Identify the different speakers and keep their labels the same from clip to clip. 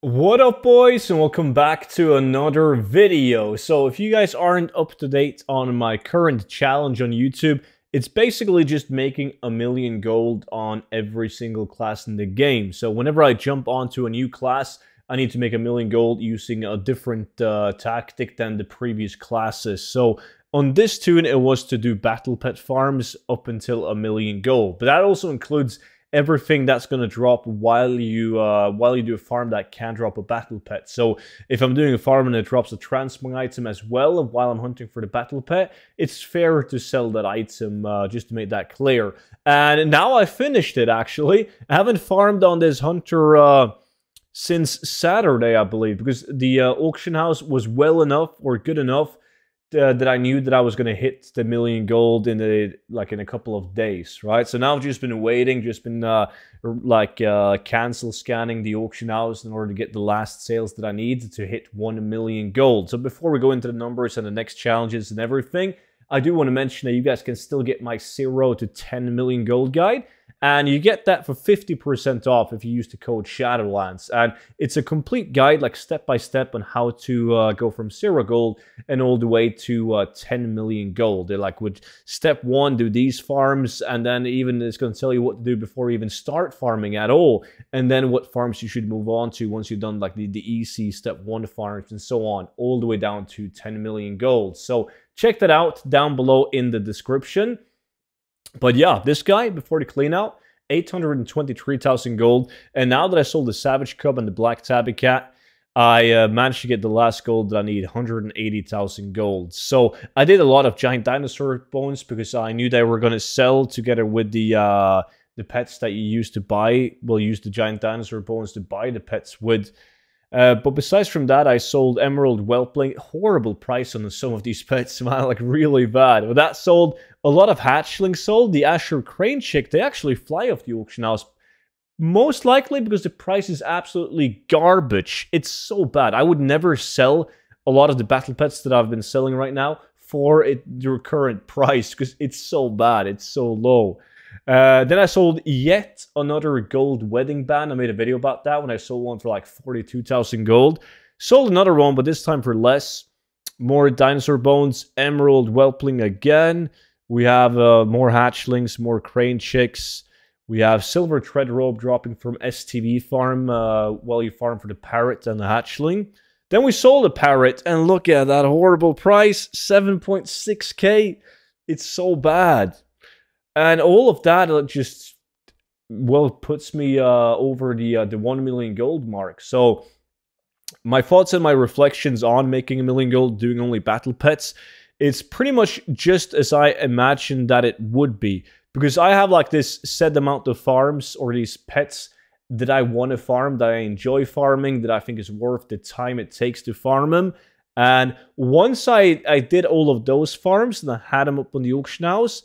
Speaker 1: What up boys and welcome back to another video. So if you guys aren't up to date on my current challenge on YouTube, it's basically just making a million gold on every single class in the game. So whenever I jump onto a new class, I need to make a million gold using a different uh, tactic than the previous classes. So on this tune, it was to do battle pet farms up until a million gold, but that also includes everything that's going to drop while you uh, while you do a farm that can drop a battle pet. So if I'm doing a farm and it drops a transmog item as well while I'm hunting for the battle pet, it's fairer to sell that item uh, just to make that clear. And now I finished it actually. I haven't farmed on this hunter uh, since Saturday, I believe, because the uh, auction house was well enough or good enough uh, that I knew that I was going to hit the million gold in a like in a couple of days, right? So now I've just been waiting, just been uh, like uh, cancel scanning the auction house in order to get the last sales that I need to hit one million gold. So before we go into the numbers and the next challenges and everything, I do want to mention that you guys can still get my zero to ten million gold guide and you get that for 50% off if you use the code Shadowlands. And it's a complete guide, like step by step, on how to uh, go from zero gold and all the way to uh, 10 million gold. They like would step one, do these farms, and then even it's going to tell you what to do before you even start farming at all. And then what farms you should move on to once you've done like the, the easy step one farms and so on, all the way down to 10 million gold. So check that out down below in the description. But yeah, this guy, before the clean out, 823,000 gold. And now that I sold the Savage Cub and the Black Tabby Cat, I uh, managed to get the last gold that I need, 180,000 gold. So I did a lot of giant dinosaur bones because I knew they were going to sell together with the uh, the pets that you use to buy. We'll use the giant dinosaur bones to buy the pets with uh, but besides from that, I sold Emerald Whelpling. Horrible price on some of these pets, man, like really bad. But that sold a lot of hatchlings sold. The Azure Crane Chick, they actually fly off the auction house. Most likely because the price is absolutely garbage. It's so bad. I would never sell a lot of the battle pets that I've been selling right now for it, your current price because it's so bad. It's so low. Uh, then I sold yet another gold wedding band. I made a video about that when I sold one for like 42,000 gold. Sold another one, but this time for less. More dinosaur bones, emerald whelpling again. We have uh, more hatchlings, more crane chicks. We have silver thread rope dropping from STV farm uh, while you farm for the parrot and the hatchling. Then we sold a parrot, and look at that horrible price 7.6k. It's so bad and all of that like, just well puts me uh, over the uh, the one million gold mark. So my thoughts and my reflections on making a million gold doing only battle pets, it's pretty much just as I imagined that it would be because I have like this set amount of farms or these pets that I want to farm, that I enjoy farming, that I think is worth the time it takes to farm them. And once I, I did all of those farms and I had them up on the auction house,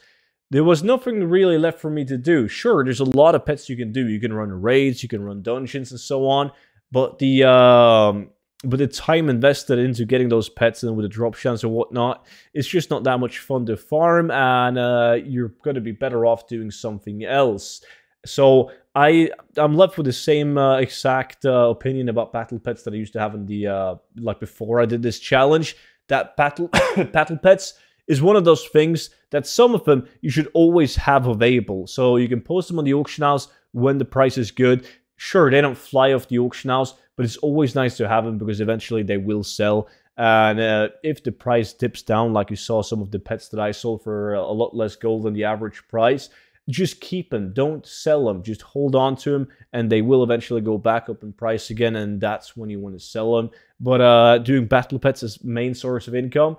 Speaker 1: there was nothing really left for me to do. Sure, there's a lot of pets you can do. You can run raids, you can run dungeons, and so on. But the um, but the time invested into getting those pets and with the drop chance and whatnot, it's just not that much fun to farm, and uh, you're going to be better off doing something else. So I I'm left with the same uh, exact uh, opinion about battle pets that I used to have in the uh, like before I did this challenge. That battle battle pets is one of those things that some of them you should always have available. So you can post them on the auction house when the price is good. Sure, they don't fly off the auction house, but it's always nice to have them because eventually they will sell. And uh, if the price dips down, like you saw some of the pets that I sold for a lot less gold than the average price, just keep them. Don't sell them. Just hold on to them, and they will eventually go back up in price again. And that's when you want to sell them. But uh, doing battle pets as main source of income,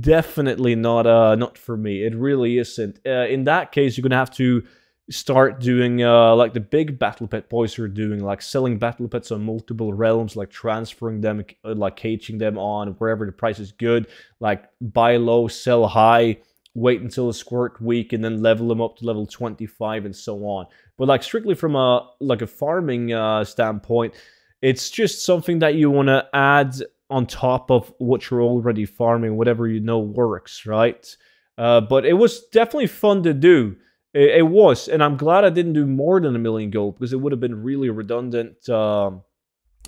Speaker 1: definitely not uh not for me it really isn't uh, in that case you're gonna have to start doing uh like the big battle pet boys are doing like selling battle pets on multiple realms like transferring them uh, like caging them on wherever the price is good like buy low sell high wait until a squirt week and then level them up to level 25 and so on but like strictly from a like a farming uh standpoint it's just something that you want to add on top of what you're already farming, whatever you know works, right? Uh, but it was definitely fun to do. It, it, was, and I'm glad I didn't do more than a million gold because it would have been really redundant um,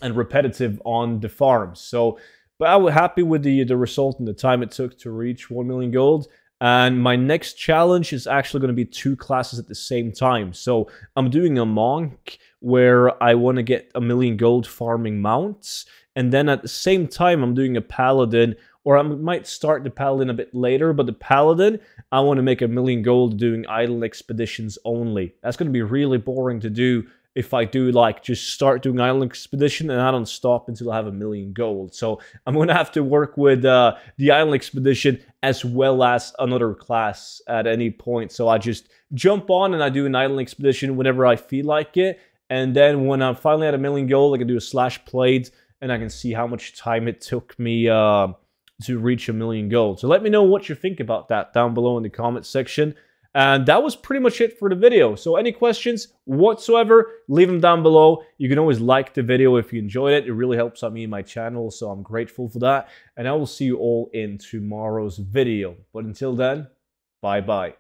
Speaker 1: and repetitive on the farms. So, but I was happy with the the result and the time it took to reach one million gold. And my next challenge is actually going to be two classes at the same time. So I'm doing a monk where I want to get a million gold farming mounts. And then at the same time, I'm doing a paladin or I might start the paladin a bit later, but the paladin, I want to make a million gold doing idle expeditions only. That's going to be really boring to do if I do like just start doing Island Expedition and I don't stop until I have a million gold. So I'm going to have to work with uh, the Island Expedition as well as another class at any point. So I just jump on and I do an Island Expedition whenever I feel like it. And then when I'm finally at a million gold, I can do a slash plate and I can see how much time it took me uh, to reach a million gold. So let me know what you think about that down below in the comment section. And that was pretty much it for the video. So any questions whatsoever, leave them down below. You can always like the video if you enjoyed it. It really helps out me and my channel, so I'm grateful for that. And I will see you all in tomorrow's video. But until then, bye-bye.